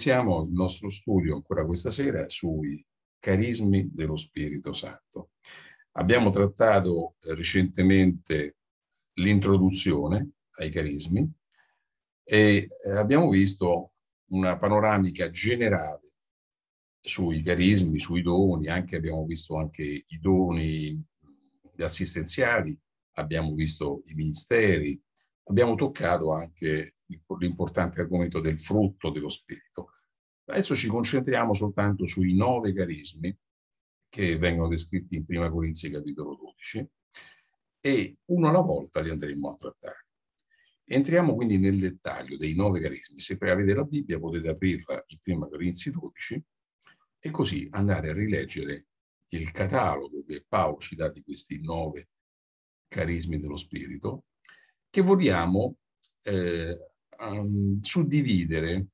Iniziamo il nostro studio ancora questa sera sui carismi dello Spirito Santo. Abbiamo trattato eh, recentemente l'introduzione ai carismi e eh, abbiamo visto una panoramica generale sui carismi, sui doni, anche, abbiamo visto anche i doni assistenziali, abbiamo visto i ministeri, abbiamo toccato anche l'importante argomento del frutto dello spirito. Adesso ci concentriamo soltanto sui nove carismi che vengono descritti in Prima Corinzi capitolo 12 e uno alla volta li andremo a trattare. Entriamo quindi nel dettaglio dei nove carismi. Se avete la Bibbia potete aprirla in Prima Corinzi 12 e così andare a rileggere il catalogo che Paolo ci dà di questi nove carismi dello Spirito che vogliamo eh, um, suddividere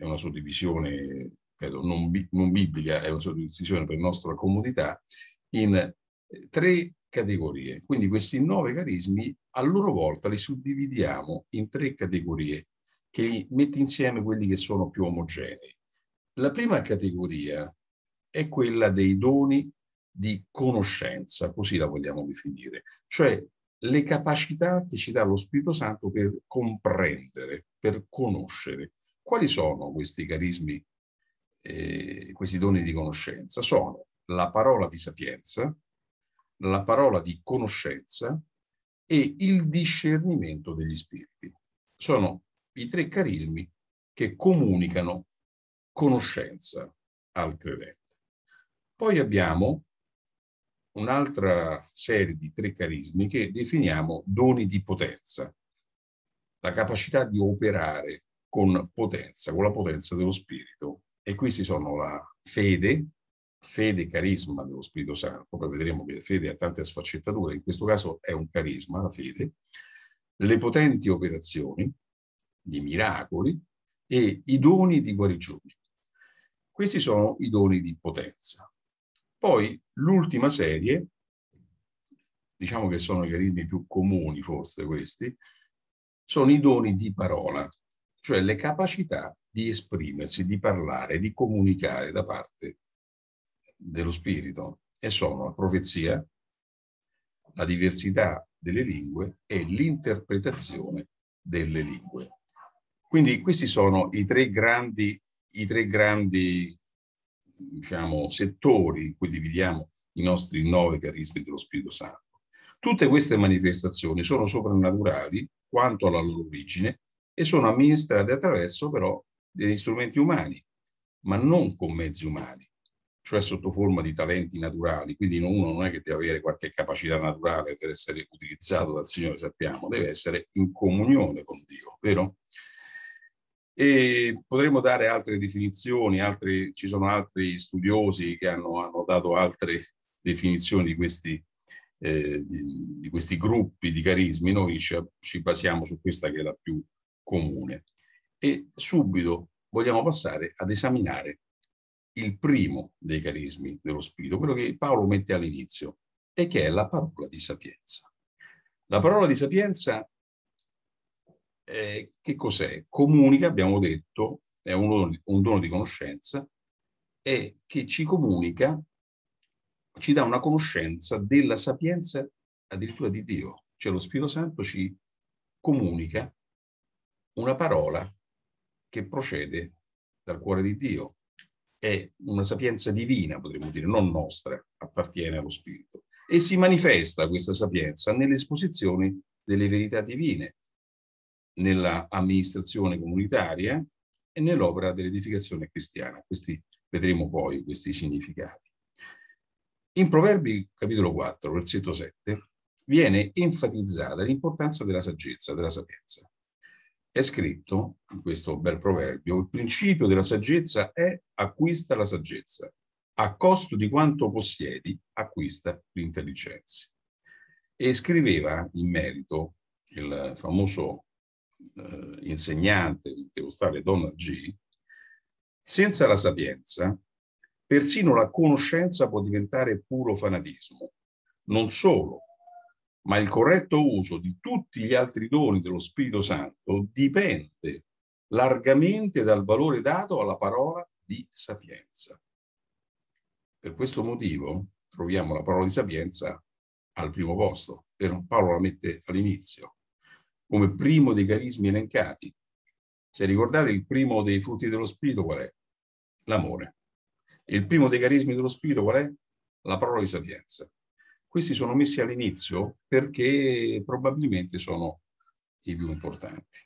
è una suddivisione credo, non, bi- non biblica, è una suddivisione per nostra comodità, in eh, tre categorie. Quindi questi nove carismi a loro volta li suddividiamo in tre categorie che li mette insieme quelli che sono più omogenei. La prima categoria è quella dei doni di conoscenza, così la vogliamo definire, cioè le capacità che ci dà lo Spirito Santo per comprendere, per conoscere. Quali sono questi carismi, eh, questi doni di conoscenza? Sono la parola di sapienza, la parola di conoscenza e il discernimento degli spiriti. Sono i tre carismi che comunicano conoscenza al credente. Poi abbiamo un'altra serie di tre carismi che definiamo doni di potenza, la capacità di operare con potenza, con la potenza dello Spirito. E questi sono la fede, fede e carisma dello Spirito Santo, poi vedremo che la fede ha tante sfaccettature, in questo caso è un carisma, la fede, le potenti operazioni i miracoli e i doni di guarigione. Questi sono i doni di potenza. Poi l'ultima serie, diciamo che sono i carismi più comuni forse questi, sono i doni di parola cioè le capacità di esprimersi, di parlare, di comunicare da parte dello spirito e sono la profezia, la diversità delle lingue e l'interpretazione delle lingue. Quindi questi sono i tre grandi, i tre grandi diciamo, settori in cui dividiamo i nostri nove carismi dello Spirito Santo. Tutte queste manifestazioni sono soprannaturali quanto alla loro origine e sono amministrate attraverso però degli strumenti umani, ma non con mezzi umani, cioè sotto forma di talenti naturali. Quindi uno non è che deve avere qualche capacità naturale per essere utilizzato dal Signore, sappiamo, deve essere in comunione con Dio, vero? E potremmo dare altre definizioni, altri, ci sono altri studiosi che hanno, hanno dato altre definizioni di questi, eh, di, di questi, gruppi di carismi, noi ci, ci basiamo su questa che è la più comune. E subito vogliamo passare ad esaminare il primo dei carismi dello Spirito, quello che Paolo mette all'inizio, e che è la parola di sapienza. La parola di sapienza, eh, che cos'è? Comunica, abbiamo detto, è un, un dono di conoscenza, e che ci comunica, ci dà una conoscenza della sapienza addirittura di Dio. Cioè lo Spirito Santo ci comunica una parola che procede dal cuore di Dio, è una sapienza divina, potremmo dire, non nostra, appartiene allo Spirito. E si manifesta questa sapienza nell'esposizione delle verità divine, nella amministrazione comunitaria e nell'opera dell'edificazione cristiana. Questi vedremo poi questi significati. In Proverbi capitolo 4, versetto 7, viene enfatizzata l'importanza della saggezza, della sapienza. È scritto, in questo bel proverbio, il principio della saggezza è acquista la saggezza, a costo di quanto possiedi acquista l'intelligenza. E scriveva in merito il famoso eh, insegnante pentecostale Donald G., senza la sapienza, persino la conoscenza può diventare puro fanatismo. Non solo, ma il corretto uso di tutti gli altri doni dello Spirito Santo dipende largamente dal valore dato alla parola di sapienza. Per questo motivo troviamo la parola di sapienza al primo posto, e Paolo la mette all'inizio, come primo dei carismi elencati. Se ricordate, il primo dei frutti dello Spirito qual è? L'amore. il primo dei carismi dello Spirito qual è? La parola di sapienza. Questi sono messi all'inizio perché probabilmente sono i più importanti.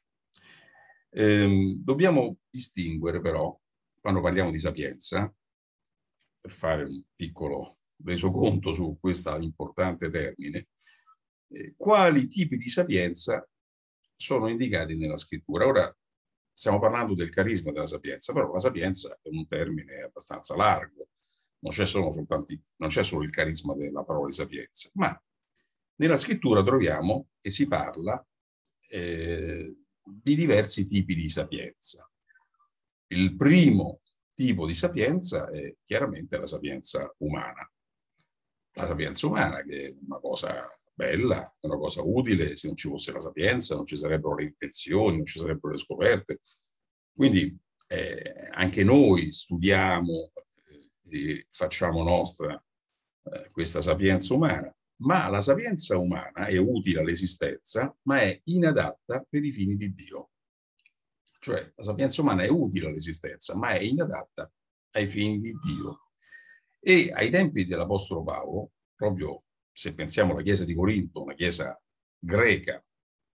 Ehm, dobbiamo distinguere però, quando parliamo di sapienza, per fare un piccolo resoconto su questo importante termine, eh, quali tipi di sapienza sono indicati nella scrittura. Ora, stiamo parlando del carisma della sapienza, però la sapienza è un termine abbastanza largo, non c'è solo, solo, il carisma della parola di sapienza, ma nella scrittura troviamo e si parla eh, di diversi tipi di sapienza. Il primo tipo di sapienza è chiaramente la sapienza umana. La sapienza umana che è una cosa bella, una cosa utile, se non ci fosse la sapienza non ci sarebbero le intenzioni, non ci sarebbero le scoperte. Quindi eh, anche noi studiamo, quindi facciamo nostra eh, questa sapienza umana, ma la sapienza umana è utile all'esistenza, ma è inadatta per i fini di Dio. Cioè la sapienza umana è utile all'esistenza, ma è inadatta ai fini di Dio. E ai tempi dell'Apostolo Paolo, proprio se pensiamo alla Chiesa di Corinto, una Chiesa greca,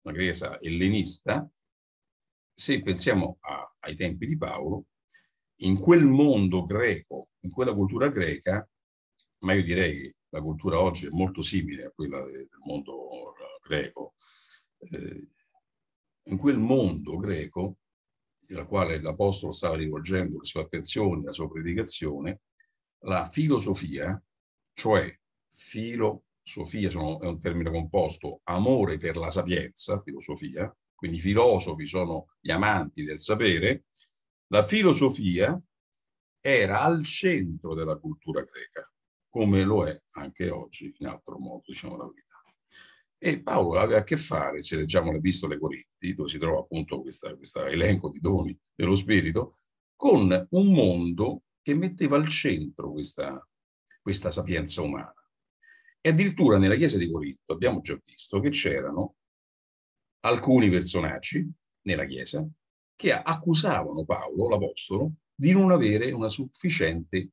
una Chiesa ellenista, se pensiamo a, ai tempi di Paolo, in quel mondo greco, in quella cultura greca, ma io direi che la cultura oggi è molto simile a quella del mondo greco, eh, in quel mondo greco, al quale l'Apostolo stava rivolgendo le sue attenzioni, la sua predicazione, la filosofia, cioè filosofia sono, è un termine composto, amore per la sapienza, filosofia, quindi i filosofi sono gli amanti del sapere, la filosofia era al centro della cultura greca, come lo è anche oggi, in altro modo, diciamo la verità. E Paolo aveva a che fare, se leggiamo le ai Corinti, dove si trova appunto questo elenco di doni dello Spirito, con un mondo che metteva al centro questa, questa sapienza umana. E addirittura nella chiesa di Corinto abbiamo già visto che c'erano alcuni personaggi nella chiesa che accusavano Paolo, l'Apostolo, di non avere una sufficiente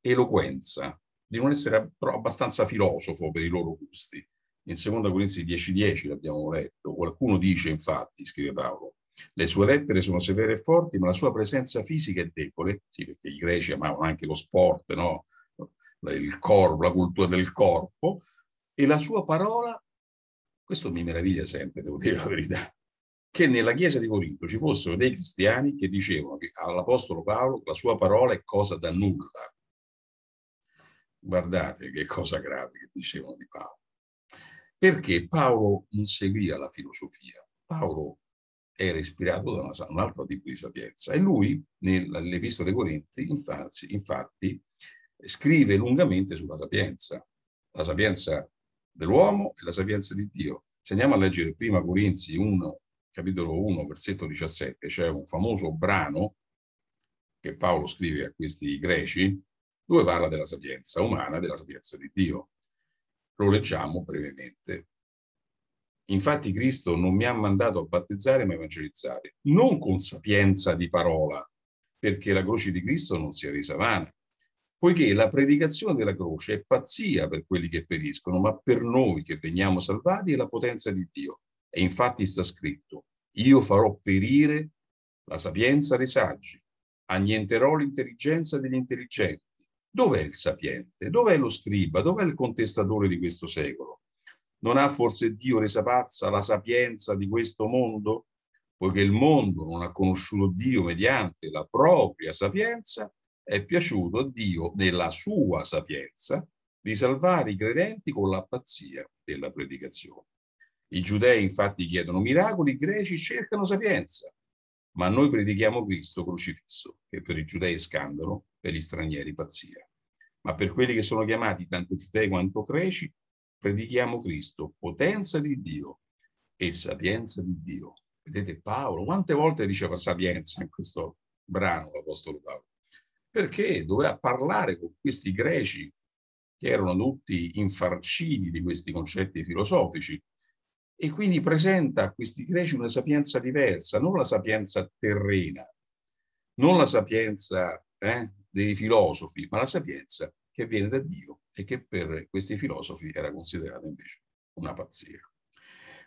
eloquenza, di non essere abbastanza filosofo per i loro gusti. In Seconda Corinzi 10.10 l'abbiamo letto, qualcuno dice infatti, scrive Paolo, le sue lettere sono severe e forti, ma la sua presenza fisica è debole, sì, perché i greci amavano anche lo sport, no? il corpo, la cultura del corpo, e la sua parola, questo mi meraviglia sempre, devo dire la verità, che nella chiesa di Corinto ci fossero dei cristiani che dicevano che all'Apostolo Paolo la sua parola è cosa da nulla. Guardate che cosa grave che dicevano di Paolo. Perché Paolo non seguiva la filosofia. Paolo era ispirato da una, un altro tipo di sapienza e lui, nell'Epistola dei Corinti, infatti, infatti, scrive lungamente sulla sapienza, la sapienza dell'uomo e la sapienza di Dio. Se andiamo a leggere prima Corinzi 1, capitolo 1, versetto 17, c'è un famoso brano che Paolo scrive a questi greci, dove parla della sapienza umana, della sapienza di Dio. Lo leggiamo brevemente. Infatti Cristo non mi ha mandato a battezzare ma a evangelizzare, non con sapienza di parola, perché la croce di Cristo non sia resa vana, poiché la predicazione della croce è pazzia per quelli che periscono, ma per noi che veniamo salvati è la potenza di Dio. E infatti sta scritto, io farò perire la sapienza dei saggi, annienterò l'intelligenza degli intelligenti. Dov'è il sapiente? Dov'è lo scriba? Dov'è il contestatore di questo secolo? Non ha forse Dio resa pazza la sapienza di questo mondo? Poiché il mondo non ha conosciuto Dio mediante la propria sapienza, è piaciuto a Dio nella sua sapienza di salvare i credenti con la pazzia della predicazione. I giudei infatti chiedono miracoli, i greci cercano sapienza, ma noi predichiamo Cristo crocifisso, che per i giudei è scandalo, per gli stranieri pazzia. Ma per quelli che sono chiamati, tanto giudei quanto greci, predichiamo Cristo, potenza di Dio e sapienza di Dio. Vedete Paolo, quante volte diceva sapienza in questo brano l'Apostolo Paolo? Perché doveva parlare con questi greci che erano tutti infarciti di questi concetti filosofici e quindi presenta a questi greci una sapienza diversa, non la sapienza terrena, non la sapienza eh, dei filosofi, ma la sapienza che viene da Dio e che per questi filosofi era considerata invece una pazzia.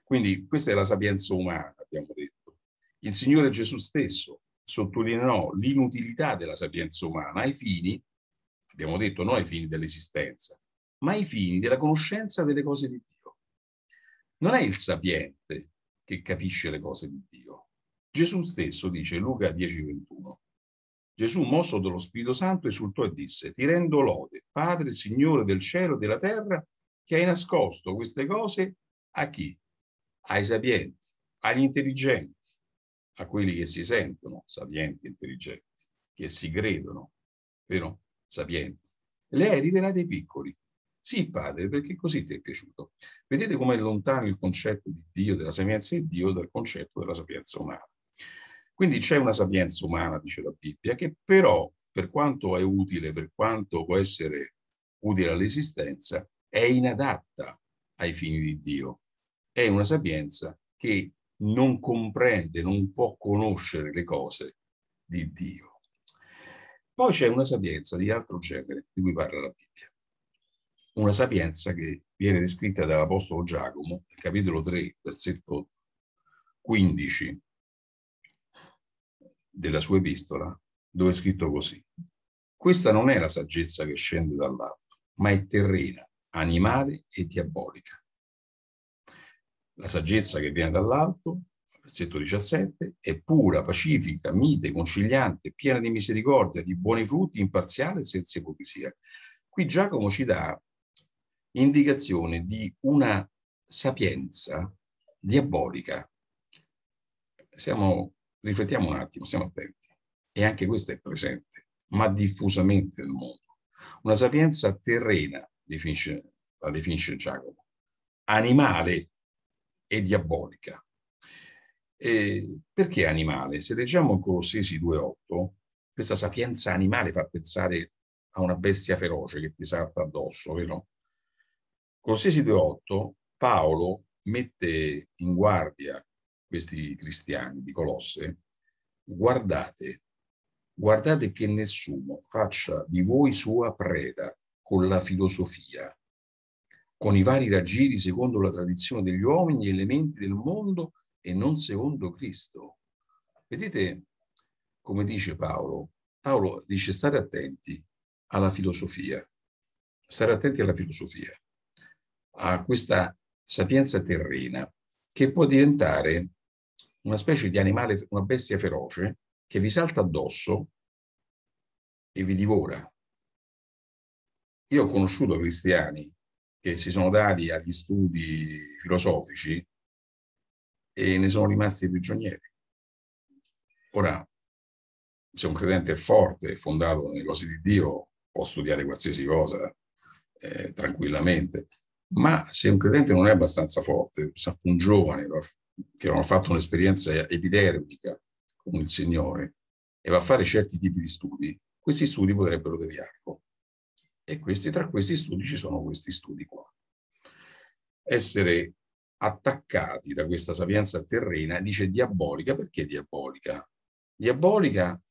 Quindi questa è la sapienza umana, abbiamo detto. Il Signore Gesù stesso sottolineò l'inutilità della sapienza umana ai fini, abbiamo detto non ai fini dell'esistenza, ma ai fini della conoscenza delle cose di Dio non è il sapiente che capisce le cose di Dio. Gesù stesso dice, Luca 10:21, Gesù, mosso dallo Spirito Santo, esultò e disse, ti rendo lode, Padre, Signore del cielo e della terra, che hai nascosto queste cose a chi? Ai sapienti, agli intelligenti, a quelli che si sentono sapienti e intelligenti, che si credono, vero? Sapienti. Le hai rivelate ai piccoli. Sì, padre, perché così ti è piaciuto. Vedete com'è lontano il concetto di Dio, della sapienza di Dio, dal concetto della sapienza umana. Quindi c'è una sapienza umana, dice la Bibbia, che però, per quanto è utile, per quanto può essere utile all'esistenza, è inadatta ai fini di Dio. È una sapienza che non comprende, non può conoscere le cose di Dio. Poi c'è una sapienza di altro genere di cui parla la Bibbia una sapienza che viene descritta dall'Apostolo Giacomo, capitolo 3, versetto 15 della sua epistola, dove è scritto così. Questa non è la saggezza che scende dall'alto, ma è terrena, animale e diabolica. La saggezza che viene dall'alto, versetto 17, è pura, pacifica, mite, conciliante, piena di misericordia, di buoni frutti, imparziale, senza ipocrisia. Qui Giacomo ci dà indicazione di una sapienza diabolica. Siamo, riflettiamo un attimo, siamo attenti, e anche questa è presente, ma diffusamente nel mondo. Una sapienza terrena, definisce, la definisce Giacomo, animale e diabolica. E perché animale? Se leggiamo in Colossesi 2.8, questa sapienza animale fa pensare a una bestia feroce che ti salta addosso, vero? Colossesi 2.8 Paolo mette in guardia questi cristiani di Colosse, guardate, guardate che nessuno faccia di voi sua preda con la filosofia, con i vari raggiri secondo la tradizione degli uomini, elementi del mondo e non secondo Cristo. Vedete come dice Paolo? Paolo dice stare attenti alla filosofia, stare attenti alla filosofia a questa sapienza terrena che può diventare una specie di animale, una bestia feroce che vi salta addosso e vi divora. Io ho conosciuto cristiani che si sono dati agli studi filosofici e ne sono rimasti prigionieri. Ora, se un credente è forte, fondato nelle cose di Dio, può studiare qualsiasi cosa eh, tranquillamente, ma se un credente non è abbastanza forte, un giovane che non ha fatto un'esperienza epidermica con il Signore e va a fare certi tipi di studi, questi studi potrebbero deviarlo. E questi, tra questi studi ci sono questi studi qua. Essere attaccati da questa sapienza terrena dice diabolica. Perché diabolica? Diabolica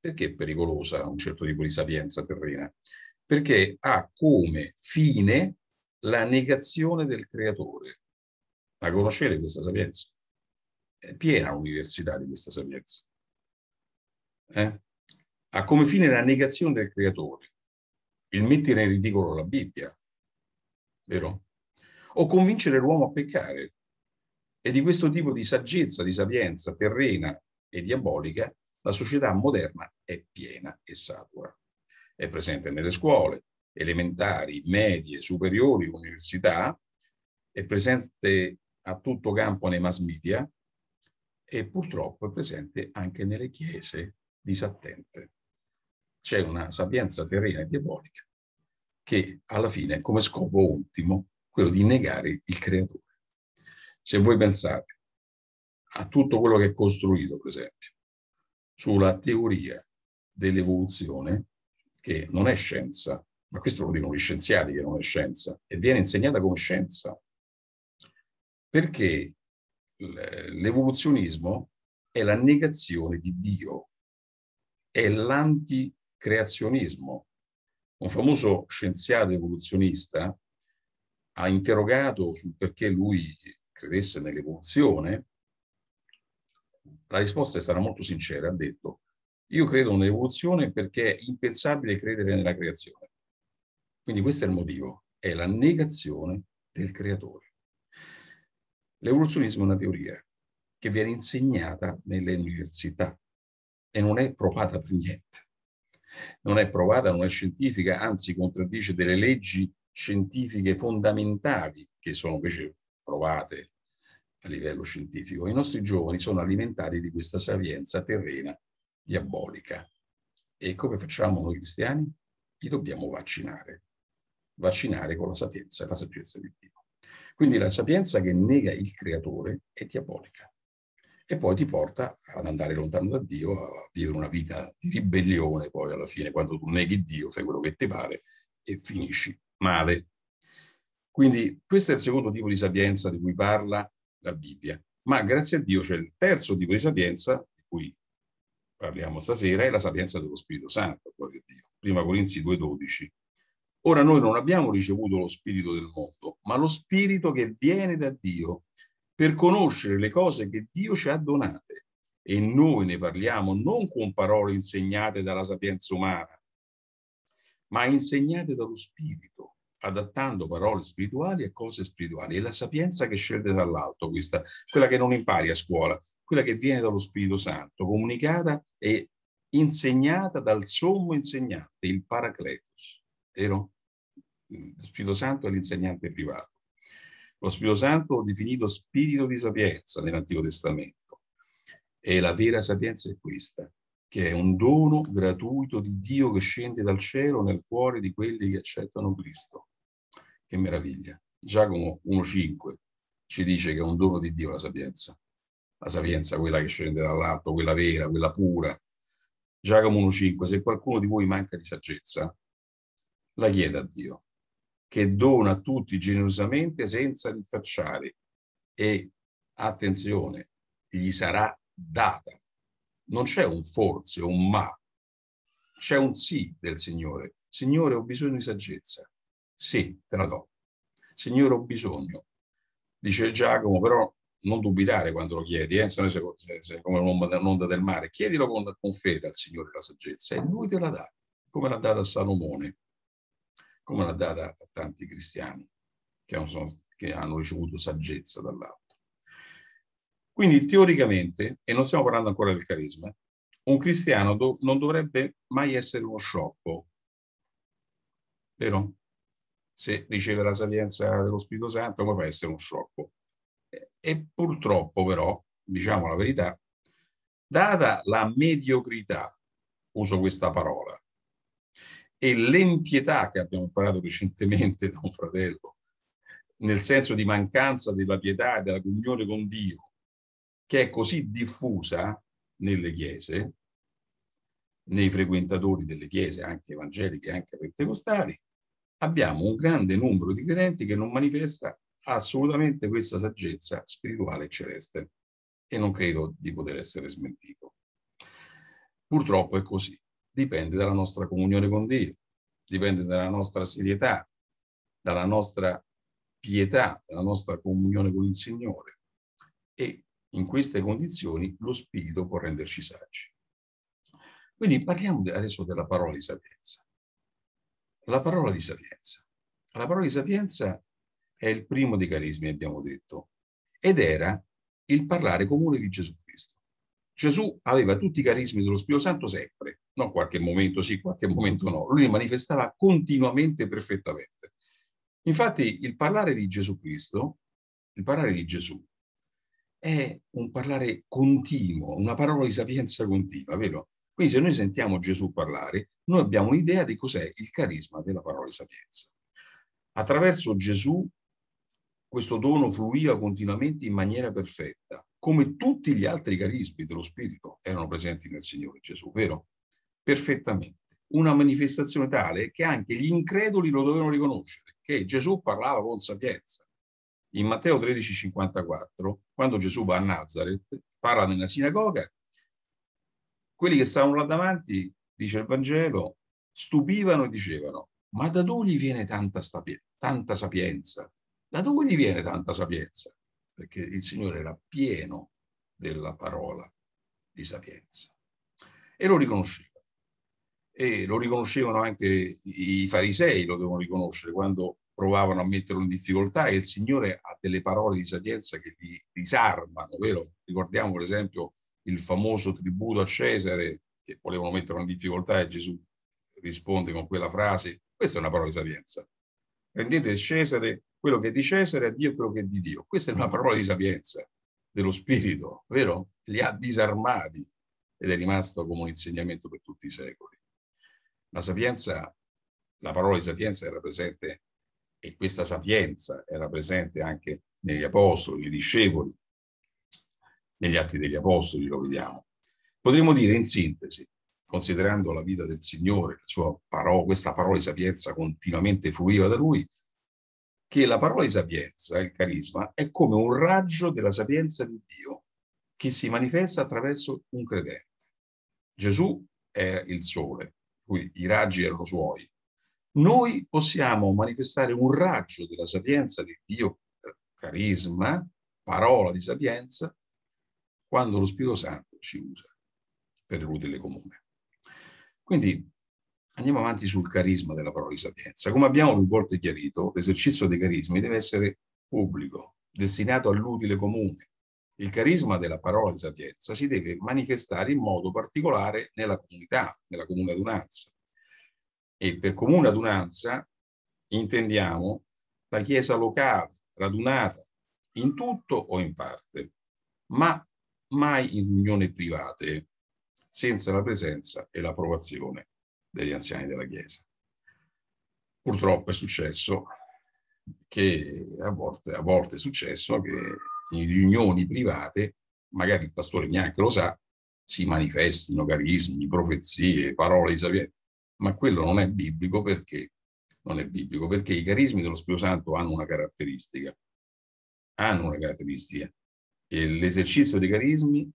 perché è pericolosa un certo tipo di sapienza terrena? Perché ha come fine la negazione del creatore. La conoscete questa sapienza? È piena l'università di questa sapienza. Eh? Ha come fine la negazione del creatore, il mettere in ridicolo la Bibbia, vero? O convincere l'uomo a peccare. E di questo tipo di saggezza, di sapienza terrena e diabolica, la società moderna è piena e satura. È presente nelle scuole, elementari, medie, superiori, università, è presente a tutto campo nei mass media e purtroppo è presente anche nelle chiese disattente. C'è una sapienza terrena e diabolica che alla fine come scopo ultimo quello di negare il creatore. Se voi pensate a tutto quello che è costruito, per esempio, sulla teoria dell'evoluzione, che non è scienza, ma questo lo dicono gli scienziati che non è scienza, e viene insegnata come scienza, perché l'evoluzionismo è la negazione di Dio, è l'anticreazionismo. Un famoso scienziato evoluzionista ha interrogato sul perché lui credesse nell'evoluzione, la risposta è stata molto sincera, ha detto io credo nell'evoluzione perché è impensabile credere nella creazione. Quindi questo è il motivo, è la negazione del creatore. L'evoluzionismo è una teoria che viene insegnata nelle università e non è provata per niente. Non è provata, non è scientifica, anzi contraddice delle leggi scientifiche fondamentali che sono invece provate a livello scientifico. I nostri giovani sono alimentati di questa sapienza terrena diabolica. E come facciamo noi cristiani? Li dobbiamo vaccinare vaccinare con la sapienza, la sapienza di Dio. Quindi la sapienza che nega il creatore è diabolica e poi ti porta ad andare lontano da Dio, a vivere una vita di ribellione poi alla fine, quando tu neghi Dio, fai quello che ti pare e finisci male. Quindi questo è il secondo tipo di sapienza di cui parla la Bibbia, ma grazie a Dio c'è il terzo tipo di sapienza, di cui parliamo stasera, è la sapienza dello Spirito Santo, gloria a Dio. Prima Corinzi 2,12. Ora noi non abbiamo ricevuto lo spirito del mondo, ma lo spirito che viene da Dio per conoscere le cose che Dio ci ha donate. E noi ne parliamo non con parole insegnate dalla sapienza umana, ma insegnate dallo spirito, adattando parole spirituali a cose spirituali. È la sapienza che scelte dall'alto, questa, quella che non impari a scuola, quella che viene dallo Spirito Santo, comunicata e insegnata dal sommo insegnante, il Paracletos. Vero? Spirito Santo è l'insegnante privato. Lo Spirito Santo definito spirito di sapienza nell'Antico Testamento. E la vera sapienza è questa, che è un dono gratuito di Dio che scende dal cielo nel cuore di quelli che accettano Cristo. Che meraviglia. Giacomo 1,5 ci dice che è un dono di Dio la sapienza. La sapienza, quella che scende dall'alto, quella vera, quella pura. Giacomo 1,5, se qualcuno di voi manca di saggezza, la chieda a Dio, che dona a tutti generosamente senza rinfacciare e attenzione, gli sarà data. Non c'è un forse, un ma, c'è un sì del Signore. Signore, ho bisogno di saggezza. Sì, te la do. Signore, ho bisogno. Dice Giacomo, però non dubitare quando lo chiedi, eh? se, se, se come un'onda del mare, chiedilo con, con fede al Signore la saggezza e lui te la dà, come l'ha data a Salomone come l'ha data a tanti cristiani che, non sono, che hanno ricevuto saggezza dall'altro. Quindi teoricamente, e non stiamo parlando ancora del carisma, un cristiano do, non dovrebbe mai essere uno sciocco, vero? Se riceve la sapienza dello Spirito Santo, come fa a essere uno sciocco? E purtroppo però, diciamo la verità, data la mediocrità, uso questa parola, e l'empietà che abbiamo imparato recentemente da un fratello, nel senso di mancanza della pietà e della comunione con Dio, che è così diffusa nelle chiese, nei frequentatori delle chiese, anche evangeliche, anche pentecostali, abbiamo un grande numero di credenti che non manifesta assolutamente questa saggezza spirituale e celeste e non credo di poter essere smentito. Purtroppo è così dipende dalla nostra comunione con Dio, dipende dalla nostra serietà, dalla nostra pietà, dalla nostra comunione con il Signore. E in queste condizioni lo Spirito può renderci saggi. Quindi parliamo adesso della parola di sapienza. La parola di sapienza. La parola di sapienza è il primo dei carismi, abbiamo detto, ed era il parlare comune di Gesù Cristo. Gesù aveva tutti i carismi dello Spirito Santo sempre, non qualche momento sì, qualche momento no, lui li manifestava continuamente perfettamente. Infatti il parlare di Gesù Cristo, il parlare di Gesù, è un parlare continuo, una parola di sapienza continua, vero? Quindi se noi sentiamo Gesù parlare, noi abbiamo un'idea di cos'è il carisma della parola di sapienza. Attraverso Gesù questo dono fluiva continuamente in maniera perfetta, come tutti gli altri carismi dello Spirito erano presenti nel Signore Gesù, vero? Perfettamente. Una manifestazione tale che anche gli increduli lo dovevano riconoscere, che Gesù parlava con sapienza. In Matteo 13:54, quando Gesù va a Nazareth, parla nella sinagoga, quelli che stavano là davanti, dice il Vangelo, stupivano e dicevano, ma da dove gli viene tanta, tanta sapienza? Da dove gli viene tanta sapienza? perché il Signore era pieno della parola di sapienza e lo riconosceva. E lo riconoscevano anche i farisei, lo devono riconoscere, quando provavano a metterlo in difficoltà e il Signore ha delle parole di sapienza che li disarmano, vero? Ricordiamo per esempio il famoso tributo a Cesare che volevano metterlo in difficoltà e Gesù risponde con quella frase, questa è una parola di sapienza, Prendete Cesare quello che è di Cesare, a Dio quello che è di Dio. Questa è una parola di sapienza dello spirito, vero? Li ha disarmati ed è rimasto come un insegnamento per tutti i secoli. La sapienza, la parola di sapienza era presente e questa sapienza era presente anche negli apostoli, nei discepoli, negli atti degli apostoli lo vediamo. Potremmo dire in sintesi, considerando la vita del Signore, parola, questa parola di sapienza continuamente fluiva da lui, che la parola di sapienza, il carisma, è come un raggio della sapienza di Dio che si manifesta attraverso un credente. Gesù è il sole, cui i raggi erano suoi. Noi possiamo manifestare un raggio della sapienza di Dio, carisma, parola di sapienza, quando lo Spirito Santo ci usa per l'utile comune. Quindi Andiamo avanti sul carisma della parola di sapienza. Come abbiamo più volte chiarito, l'esercizio dei carismi deve essere pubblico, destinato all'utile comune. Il carisma della parola di sapienza si deve manifestare in modo particolare nella comunità, nella comune adunanza. E per comune adunanza intendiamo la chiesa locale, radunata, in tutto o in parte, ma mai in riunioni private, senza la presenza e l'approvazione degli anziani della Chiesa. Purtroppo è successo che a volte, a volte è successo che in riunioni private, magari il pastore neanche lo sa, si manifestino carismi, profezie, parole di sapienti, ma quello non è biblico perché non è biblico, perché i carismi dello Spirito Santo hanno una caratteristica, hanno una caratteristica, e l'esercizio dei carismi,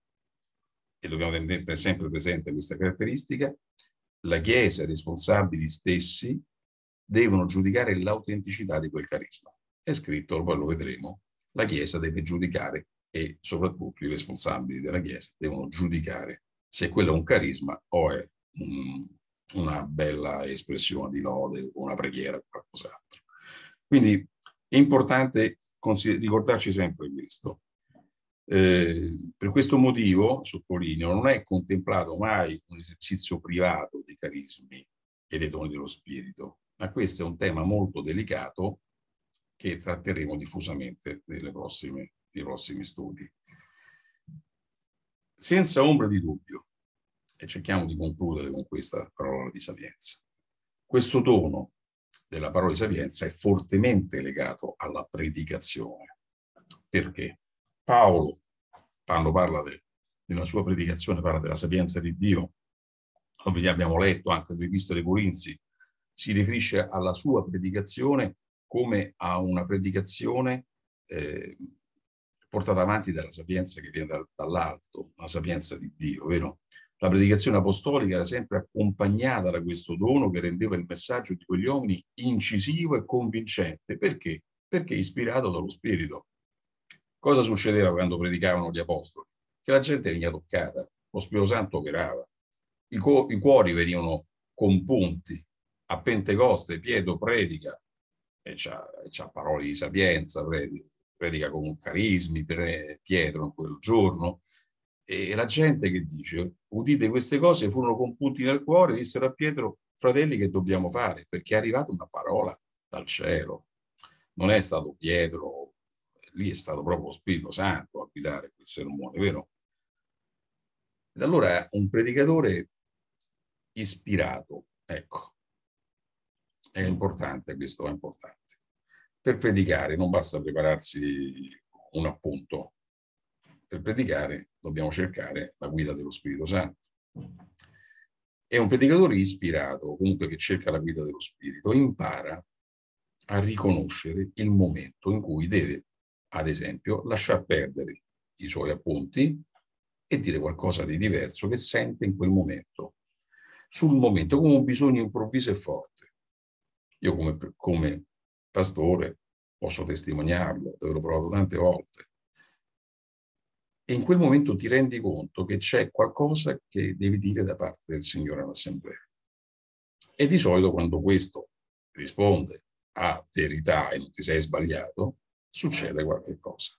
e dobbiamo tenere sempre presente questa caratteristica, la Chiesa e i responsabili stessi devono giudicare l'autenticità di quel carisma. È scritto, poi lo vedremo, la Chiesa deve giudicare e soprattutto i responsabili della Chiesa devono giudicare se quello è un carisma o è un, una bella espressione di lode o una preghiera o qualcos'altro. Quindi è importante ricordarci sempre questo. Eh, per questo motivo, sottolineo, non è contemplato mai un esercizio privato dei carismi e dei doni dello spirito, ma questo è un tema molto delicato che tratteremo diffusamente prossime, nei prossimi studi. Senza ombra di dubbio, e cerchiamo di concludere con questa parola di sapienza, questo dono della parola di sapienza è fortemente legato alla predicazione. Perché? Paolo Paolo parla de, della sua predicazione, parla della sapienza di Dio, come abbiamo letto anche nel Cristo dei Corinzi, si riferisce alla sua predicazione come a una predicazione eh, portata avanti dalla sapienza che viene da, dall'alto, la sapienza di Dio, vero? La predicazione apostolica era sempre accompagnata da questo dono che rendeva il messaggio di quegli uomini incisivo e convincente. Perché? Perché ispirato dallo Spirito. Cosa succedeva quando predicavano gli apostoli? Che la gente veniva toccata, lo Spirito Santo operava, i, cu- i cuori venivano compunti. A Pentecoste Pietro predica, e c'ha, c'ha parole di sapienza, predica, predica con carismi Pietro in quel giorno, e la gente che dice, udite queste cose, furono compunti nel cuore, dissero a Pietro, fratelli, che dobbiamo fare? Perché è arrivata una parola dal cielo. Non è stato Pietro lì è stato proprio lo Spirito Santo a guidare quel sermone, vero? Ed allora un predicatore ispirato, ecco, è importante, questo è importante. Per predicare non basta prepararsi un appunto, per predicare dobbiamo cercare la guida dello Spirito Santo. E un predicatore ispirato, comunque che cerca la guida dello Spirito, impara a riconoscere il momento in cui deve ad esempio, lasciar perdere i suoi appunti e dire qualcosa di diverso che sente in quel momento, sul momento, come un bisogno improvviso e forte. Io come, come pastore posso testimoniarlo, l'ho provato tante volte. E in quel momento ti rendi conto che c'è qualcosa che devi dire da parte del Signore all'assemblea. E di solito quando questo risponde a verità e non ti sei sbagliato, succede qualche cosa.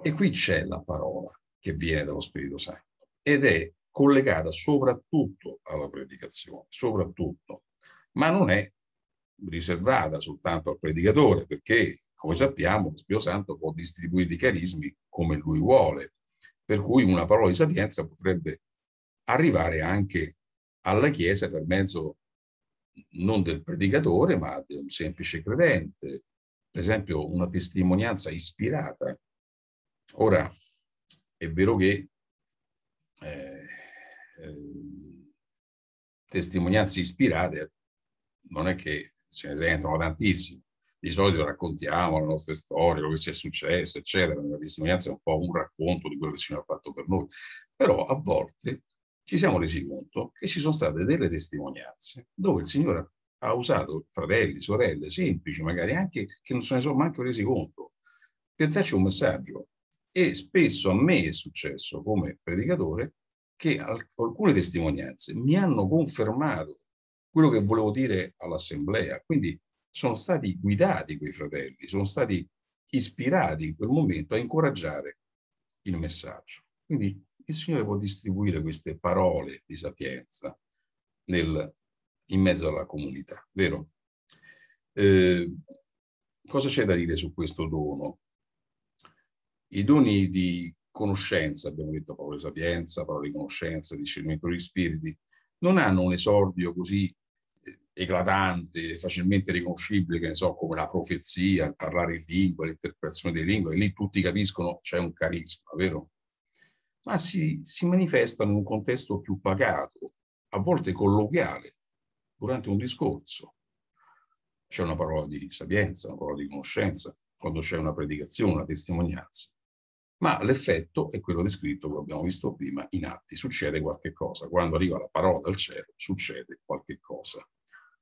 E qui c'è la parola che viene dallo Spirito Santo ed è collegata soprattutto alla predicazione, soprattutto, ma non è riservata soltanto al predicatore, perché come sappiamo lo Spirito Santo può distribuire i carismi come lui vuole, per cui una parola di sapienza potrebbe arrivare anche alla Chiesa per mezzo non del predicatore, ma di un semplice credente, per esempio, una testimonianza ispirata. Ora, è vero che eh, eh, testimonianze ispirate non è che ce ne sentono tantissime. Di solito raccontiamo le nostre storie, quello che ci è successo, eccetera. La testimonianza è un po' un racconto di quello che il Signore ha fatto per noi. Però a volte ci siamo resi conto che ci sono state delle testimonianze dove il Signore ha ha usato fratelli, sorelle, semplici magari, anche che non se ne sono manco resi conto, per darci un messaggio. E spesso a me è successo come predicatore che alcune testimonianze mi hanno confermato quello che volevo dire all'assemblea. Quindi sono stati guidati quei fratelli, sono stati ispirati in quel momento a incoraggiare il messaggio. Quindi il Signore può distribuire queste parole di sapienza nel in mezzo alla comunità, vero? Eh, cosa c'è da dire su questo dono? I doni di conoscenza, abbiamo detto parole sapienza, parole di conoscenza, discernimento degli spiriti, non hanno un esordio così eh, eclatante, facilmente riconoscibile, che ne so, come la profezia, il parlare in lingua, l'interpretazione delle lingue, e lì tutti capiscono c'è un carisma, vero? Ma si, si manifestano in un contesto più pagato, a volte colloquiale, durante un discorso. C'è una parola di sapienza, una parola di conoscenza, quando c'è una predicazione, una testimonianza. Ma l'effetto è quello descritto, lo abbiamo visto prima, in atti. Succede qualche cosa. Quando arriva la parola dal cielo, succede qualche cosa.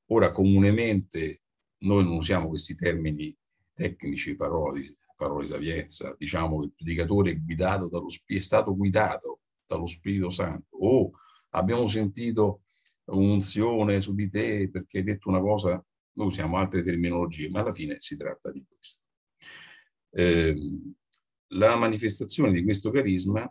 Ora, comunemente, noi non usiamo questi termini tecnici, parole, parole di sapienza. Diciamo che il predicatore è, guidato dallo, è stato guidato dallo Spirito Santo. O abbiamo sentito un'unzione su di te perché hai detto una cosa, noi usiamo altre terminologie, ma alla fine si tratta di questo. Eh, la manifestazione di questo carisma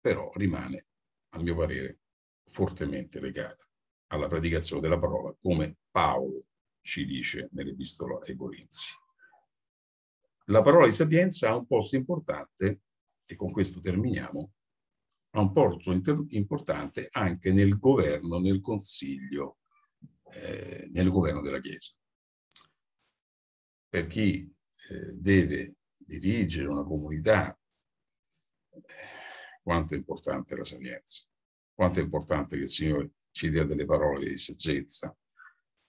però rimane, a mio parere, fortemente legata alla predicazione della parola, come Paolo ci dice nell'epistola ai Corinzi. La parola di sapienza ha un posto importante, e con questo terminiamo, ha un porto importante anche nel governo, nel consiglio, eh, nel governo della Chiesa. Per chi eh, deve dirigere una comunità, eh, quanto è importante la sapienza, quanto è importante che il Signore ci dia delle parole di saggezza.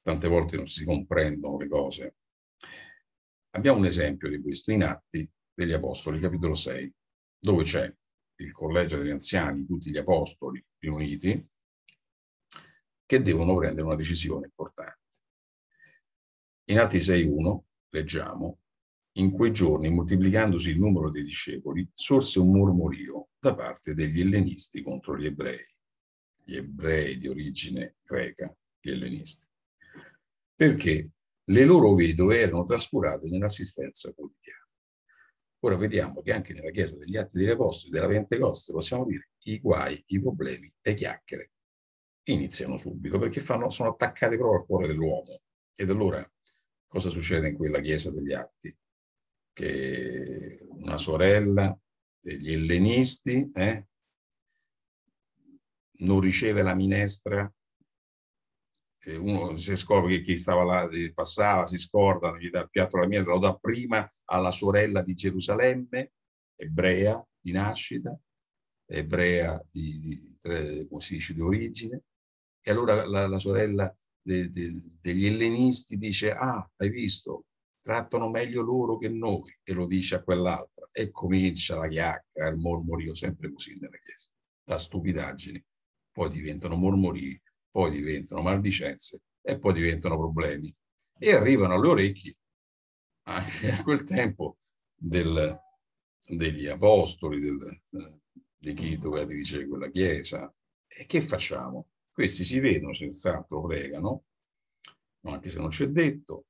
Tante volte non si comprendono le cose. Abbiamo un esempio di questo in Atti degli Apostoli, capitolo 6, dove c'è il collegio degli anziani, tutti gli apostoli riuniti, che devono prendere una decisione importante. In Atti 6.1 leggiamo, in quei giorni, moltiplicandosi il numero dei discepoli, sorse un mormorio da parte degli ellenisti contro gli ebrei, gli ebrei di origine greca, gli ellenisti, perché le loro vedove erano trascurate nell'assistenza quotidiana. Ora vediamo che anche nella Chiesa degli Atti degli Apostoli, della Pentecoste, possiamo dire i guai, i problemi, le chiacchiere iniziano subito perché fanno, sono attaccate proprio al cuore dell'uomo. Ed allora cosa succede in quella Chiesa degli Atti? Che una sorella degli ellenisti eh, non riceve la minestra uno si scopre che chi stava là eh, passava, si scordano, gli dà il piatto alla mia, lo dà prima alla sorella di Gerusalemme, ebrea di nascita, ebrea di, di, di come di origine, e allora la, la sorella de, de, degli ellenisti dice, ah, hai visto, trattano meglio loro che noi, e lo dice a quell'altra, e comincia la chiacchiera, il mormorio, sempre così nella chiesa, da stupidaggini, poi diventano mormorie poi diventano maldicenze e poi diventano problemi e arrivano alle orecchie anche a quel tempo del, degli apostoli, del, di chi doveva dirigere quella chiesa. E che facciamo? Questi si vedono, senz'altro pregano, anche se non c'è detto,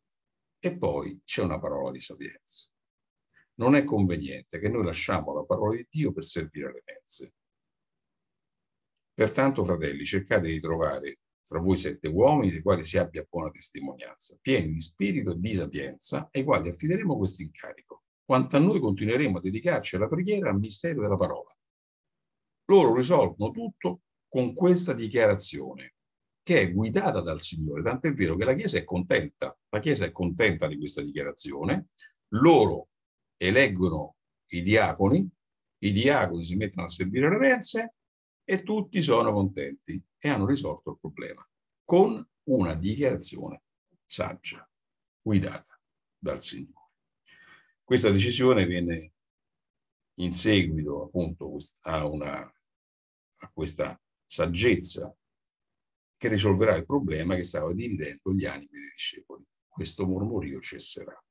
e poi c'è una parola di sapienza. Non è conveniente che noi lasciamo la parola di Dio per servire alle mense. Pertanto, fratelli, cercate di trovare tra voi sette uomini dei quali si abbia buona testimonianza, pieni di spirito e di sapienza, ai quali affideremo questo incarico. Quanto a noi continueremo a dedicarci alla preghiera e al mistero della parola. Loro risolvono tutto con questa dichiarazione, che è guidata dal Signore, tant'è vero che la Chiesa è contenta, la Chiesa è contenta di questa dichiarazione, loro eleggono i diaconi, i diaconi si mettono a servire le mense, e tutti sono contenti e hanno risolto il problema con una dichiarazione saggia, guidata dal Signore. Questa decisione viene in seguito appunto a, una, a questa saggezza che risolverà il problema che stava dividendo gli animi dei discepoli. Questo mormorio cesserà.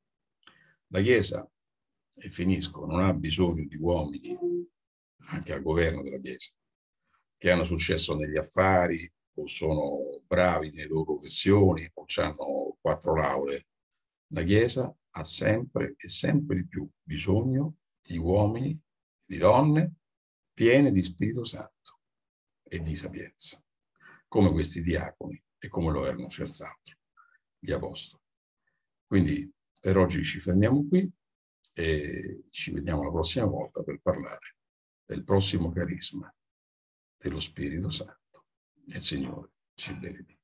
La Chiesa, e finisco, non ha bisogno di uomini, anche al governo della Chiesa, che hanno successo negli affari o sono bravi nelle loro professioni o hanno quattro lauree. La Chiesa ha sempre e sempre di più bisogno di uomini, di donne piene di Spirito Santo e di sapienza, come questi diaconi e come lo erano senz'altro gli apostoli. Quindi per oggi ci fermiamo qui e ci vediamo la prossima volta per parlare del prossimo carisma dello Spirito Santo. E il Signore ci benedica.